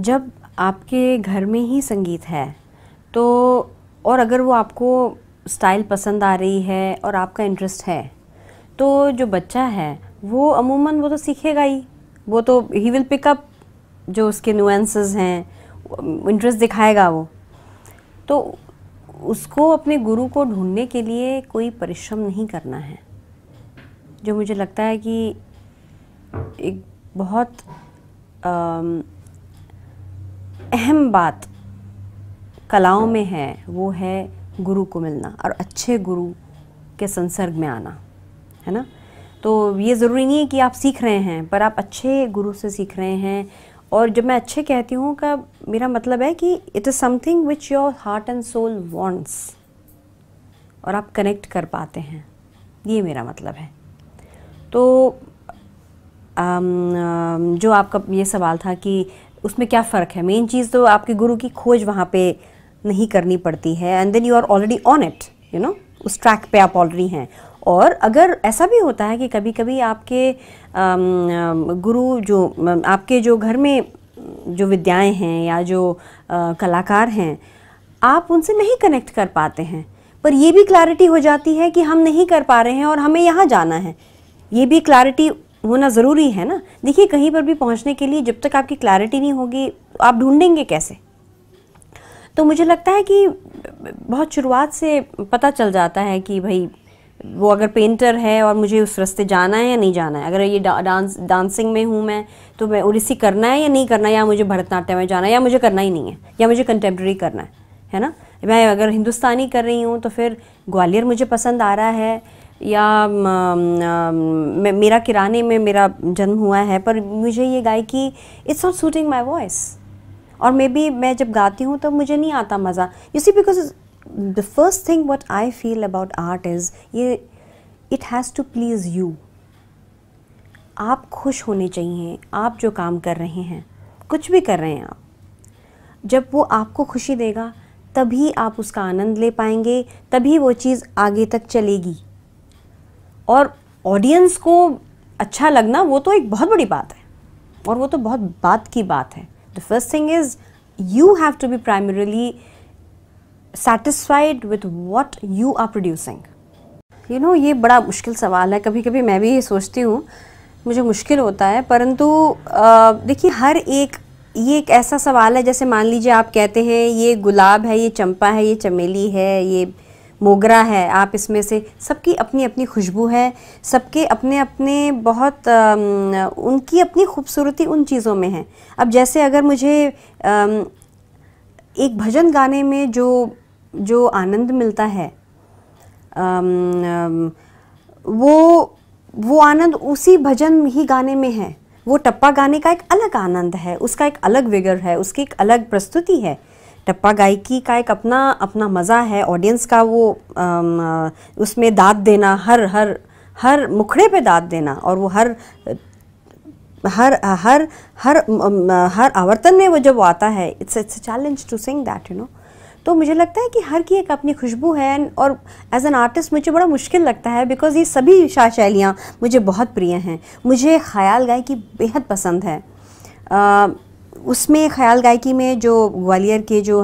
जब आपके घर में ही संगीत है तो और अगर वो आपको स्टाइल पसंद आ रही है और आपका इंटरेस्ट है तो जो बच्चा है वो अमूमन वो तो सीखेगा ही वो तो ही विल पिकअप जो उसके नुएंसेस हैं इंटरेस्ट दिखाएगा वो तो उसको अपने गुरु को ढूंढने के लिए कोई परिश्रम नहीं करना है जो मुझे लगता है कि एक बहुत आ, अहम बात कलाओं में है वो है गुरु को मिलना और अच्छे गुरु के संसर्ग में आना है ना तो ये ज़रूरी नहीं है कि आप सीख रहे हैं पर आप अच्छे गुरु से सीख रहे हैं और जब मैं अच्छे कहती हूँ का मेरा मतलब है कि it is something which your heart and soul wants और आप कनेक्ट कर पाते हैं ये मेरा मतलब है तो आम, आम, जो आपका ये सवाल था कि उसमें क्या फ़र्क है मेन चीज़ तो आपके गुरु की खोज वहाँ पे नहीं करनी पड़ती है and then you are already on it you know उस ट्रैक पे आप ऑलरेडी हैं और अगर ऐसा भी होता है कि कभी कभी आपके गुरु जो आपके जो घर में जो विद्याएं हैं या जो कलाकार हैं आप उनसे नहीं कनेक्ट कर पाते हैं पर ये भी क्लैरिटी हो जाती है कि हम नहीं कर पा रहे हैं और हमें यहाँ जाना है ये भी क्लैरिटी होना ज़रूरी है ना देखिए कहीं पर भी पहुंचने के लिए जब तक आपकी क्लैरिटी नहीं होगी तो आप ढूंढेंगे कैसे तो मुझे लगता है कि बहुत शुरुआत से पता चल जाता है कि भाई वो अगर पेंटर है और मुझे उस रास्ते जाना है या नहीं जाना है अगर ये डा, डांस डांसिंग में हूँ मैं तो मैं उड़ीसी करना है या नहीं करना है या मुझे भरतनाट्यम में जाना है या मुझे करना ही नहीं है या मुझे कंटेम्प्रेरी करना है है ना मैं अगर हिंदुस्तानी कर रही हूँ तो फिर ग्वालियर मुझे पसंद आ रहा है या मेरा किराने में मेरा जन्म हुआ है पर मुझे ये गायकी it's not suiting my voice और मे बी मैं जब गाती हूँ तो मुझे नहीं आता मज़ा you see because the first thing what I feel about art is ये it has to please you आप खुश होने चाहिए आप जो काम कर रहे हैं कुछ भी कर रहे हैं आप जब वो आपको खुशी देगा तभी आप उसका आनंद ले पाएंगे तभी वो चीज़ आगे तक चलेगी और ऑडियंस को अच्छा लगना वो तो एक बहुत बड़ी बात है और वो तो बहुत बात की बात है the first thing is you have to be primarily satisfied with what you are producing you know ये बड़ा मुश्किल सवाल है कभी कभी मैं भी ये सोचती हूँ मुझे मुश्किल होता है परंतु देखिए हर एक ये एक ऐसा सवाल है जैसे मान लीजिए आप कहते हैं ये गुलाब है ये चंपा है ये चमेली है ये मोगरा है आप इसमें से सबकी अपनी अपनी खुशबू है सबके अपने अपने बहुत आ, उनकी अपनी खूबसूरती उन चीज़ों में है अब जैसे अगर मुझे आ, एक भजन गाने में जो जो आनंद मिलता है आ, वो वो आनंद उसी भजन ही गाने में है वो टप्पा गाने का एक अलग आनंद है उसका एक अलग विगर है उसकी एक अलग प्रस्तुति है टप्पा गायकी का एक अपना अपना मज़ा है ऑडियंस का वो उसमें दाद देना हर हर हर मुखड़े पे दाद देना और वो हर हर हर हर हर आवर्तन में वो जब वो आता है it's it's challenge to sing that you know तो मुझे लगता है कि हर की एक अपनी खुशबू है और एज एन आर्टिस्ट मुझे बड़ा मुश्किल लगता है बिकॉज़ ये सभी शैलियाँ मुझे बहुत प्रिय हैं मुझे ख्याल गाय की बेहद पसंद है uh, उसमें ख्याल गायकी में जो ग्वालियर के जो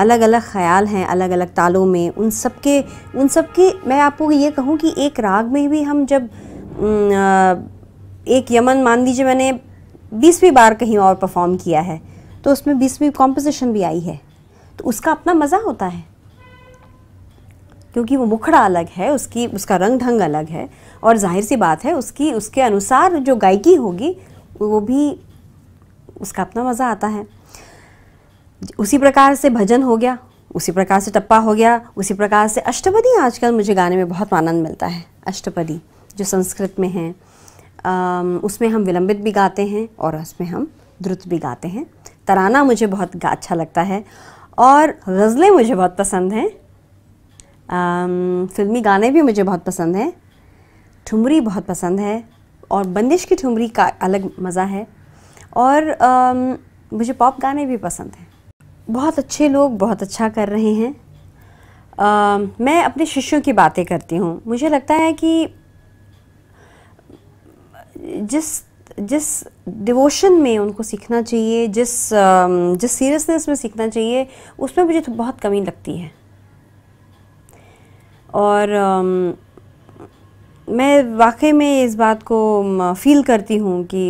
अलग अलग ख्याल हैं अलग अलग तालों में उन सब के उन सब के मैं आपको ये कहूँ कि एक राग में भी हम जब एक यमन मान लीजिए मैंने बीसवीं बार कहीं और परफॉर्म किया है तो उसमें बीसवीं कॉम्पोजिशन भी आई है तो उसका अपना मज़ा होता है क्योंकि वो मुखड़ा अलग है उसकी उसका रंग ढंग अलग है और जाहिर सी बात है उसकी उसके अनुसार जो गायकी होगी वो भी उसका अपना मज़ा आता है उसी प्रकार से भजन हो गया उसी प्रकार से टप्पा हो गया उसी प्रकार से अष्टपदी आजकल मुझे गाने में बहुत आनंद मिलता है अष्टपदी जो संस्कृत में है उसमें हम विलंबित भी गाते हैं और उसमें हम द्रुत भी गाते हैं तराना मुझे बहुत अच्छा लगता है और गज़लें मुझे बहुत पसंद हैं फिल्मी गाने भी मुझे बहुत पसंद हैं ठुमरी बहुत पसंद है और बंदिश की ठुमरी का अलग मज़ा है और आ, मुझे पॉप गाने भी पसंद हैं बहुत अच्छे लोग बहुत अच्छा कर रहे हैं आ, मैं अपने शिष्यों की बातें करती हूँ मुझे लगता है कि जिस जिस डिवोशन में उनको सीखना चाहिए जिस जिस सीरियसनेस में सीखना चाहिए उसमें मुझे बहुत कमी लगती है और मैं वाकई में इस बात को फील करती हूँ कि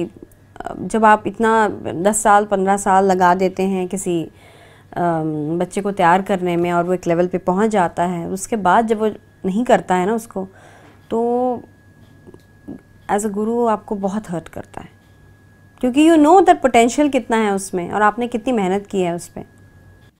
जब आप इतना दस साल पंद्रह साल लगा देते हैं किसी बच्चे को तैयार करने में और वो एक लेवल पे पहुंच जाता है उसके बाद जब वो नहीं करता है ना उसको तो एज अ गुरु आपको बहुत हर्ट करता है क्योंकि यू नो दैट पोटेंशियल कितना है उसमें और आपने कितनी मेहनत की है उस पर